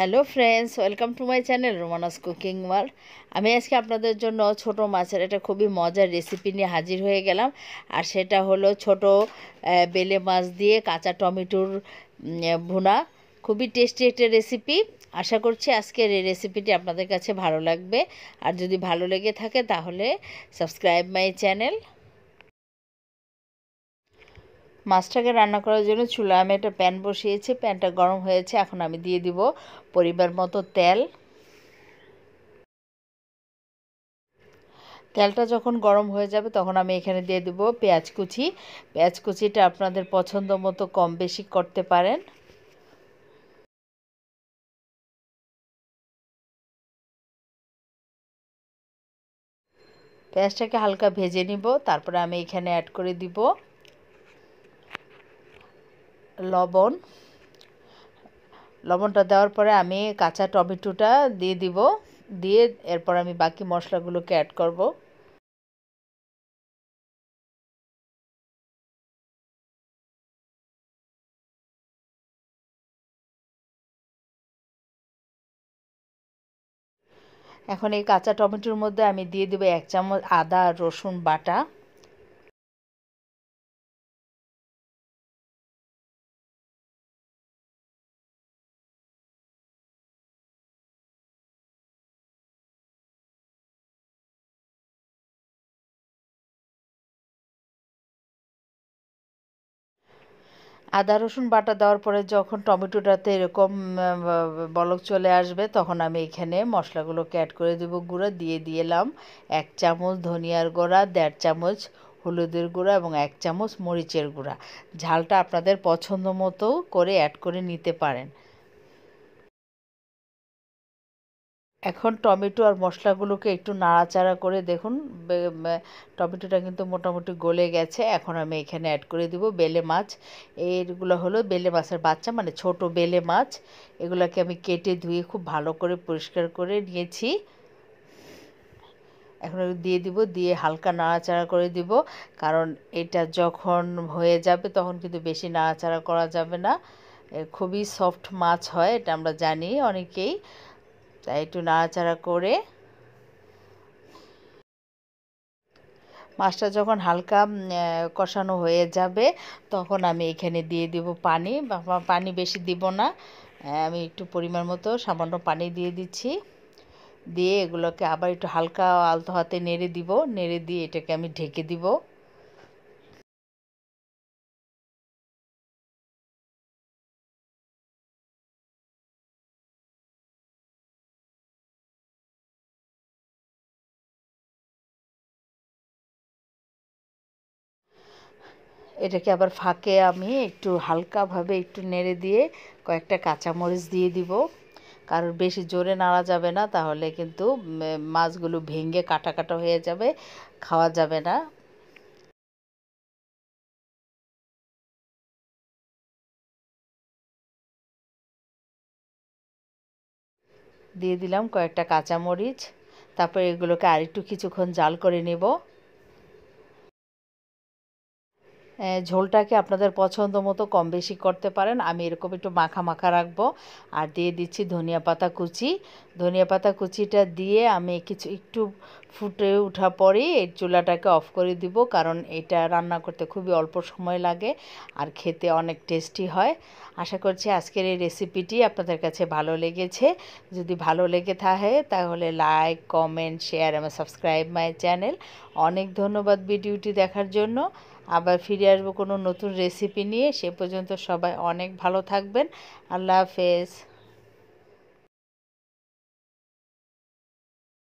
hello friends welcome to my channel Romana's cooking world আমি আজকে আপনাদের জন্য ছোট মাছের একটা খুবই মজার রেসিপি নিয়ে হাজির হয়ে গেলাম আর সেটা হলো ছোট বেলে মাছ দিয়ে কাঁচা টমেটোর ভুনা খুবই টেস্টি একটা রেসিপি আশা করছি আজকের এই রেসিপিটি আপনাদের কাছে ভালো লাগবে আর যদি ভালো লেগে থাকে তাহলে সাবস্ক্রাইব মাই চ্যানেল মাছটাকে রান্না করার জন্য চুলা আমি একটা প্যান বসিয়েছি প্যানটা গরম হয়েছে এখন আমি দিয়ে দিব পরিবার মতো তেল তেলটা যখন গরম হয়ে যাবে তখন আমি এখানে দিয়ে দেব পেঁয়াজ কুচি পেঁয়াজ কুচিটা আপনাদের পছন্দ মতো কম বেশি করতে পারেন পেঁয়াজটাকে হালকা ভেজে নিব তারপরে আমি এখানে অ্যাড করে দিব লবণ লবণটা দেওয়ার পরে আমি কাঁচা টমেটোটা দিয়ে দিব দিয়ে এরপর আমি বাকি মশলাগুলোকে অ্যাড করব এখন এই কাঁচা টমেটোর মধ্যে আমি দিয়ে দেবো এক চামচ আদা রসুন বাটা আদা রসুন বাটা দেওয়ার পরে যখন টমেটোটাতে এরকম বলক চলে আসবে তখন আমি এখানে মশলাগুলোকে অ্যাড করে দেব গুঁড়া দিয়ে দিলাম এক চামচ ধনিয়ার গুঁড়া দেড় চামচ হলুদের গুঁড়া এবং এক চামচ মরিচের গুঁড়া ঝালটা আপনাদের পছন্দ মতো করে অ্যাড করে নিতে পারেন এখন টমেটো আর মশলাগুলোকে একটু নাড়াচাড়া করে দেখুন টমেটোটা কিন্তু মোটামুটি গলে গেছে এখন আমি এখানে অ্যাড করে দিব বেলে মাছ এরগুলো হলো বেলে মাছের বাচ্চা মানে ছোট বেলে মাছ এগুলোকে আমি কেটে ধুয়ে খুব ভালো করে পরিষ্কার করে নিয়েছি এখন দিয়ে দিব দিয়ে হালকা নাড়াচাড়া করে দিব কারণ এটা যখন হয়ে যাবে তখন কিন্তু বেশি নাড়াচাড়া করা যাবে না খুবই সফট মাছ হয় এটা আমরা জানি অনেকেই তাই একটু নাড়াচাড়া করে মাছটা যখন হালকা কষানো হয়ে যাবে তখন আমি এখানে দিয়ে দিব পানি পানি বেশি দিব না আমি একটু পরিমাণ মতো সামান্য পানি দিয়ে দিচ্ছি দিয়ে এগুলোকে আবার একটু হালকা আলতো হাতে নেড়ে দিব নেড়ে দিয়ে এটাকে আমি ঢেকে দিব এটাকে আবার ফাঁকে আমি একটু হালকাভাবে একটু নেড়ে দিয়ে কয়েকটা কাঁচামরিচ দিয়ে দিব কারোর বেশি জোরে নাড়া যাবে না তাহলে কিন্তু মাছগুলো ভেঙে কাটা কাটা হয়ে যাবে খাওয়া যাবে না দিয়ে দিলাম কয়েকটা কাঁচামরিচ তারপর এগুলোকে আর একটু কিছুক্ষণ জাল করে নেব ঝোলটাকে আপনাদের পছন্দ মতো কম বেশি করতে পারেন আমি এরকম একটু মাখা মাখা রাখবো আর দিয়ে দিচ্ছি ধনিয়া পাতা কুচি ধনিয়া পাতা কুচিটা দিয়ে আমি কিছু একটু ফুটে উঠা পরেই এই চুলাটাকে অফ করে দিব কারণ এটা রান্না করতে খুবই অল্প সময় লাগে আর খেতে অনেক টেস্টি হয় আশা করছি আজকের এই রেসিপিটি আপনাদের কাছে ভালো লেগেছে যদি ভালো লেগে থাকে তাহলে লাইক কমেন্ট শেয়ার এবং সাবস্ক্রাইব মাই চ্যানেল অনেক ধন্যবাদ ভিডিওটি দেখার জন্য আবার ফিরে আসবো কোনো নতুন রেসিপি নিয়ে সে পর্যন্ত সবাই অনেক ভালো থাকবেন আল্লাহ হাফেজ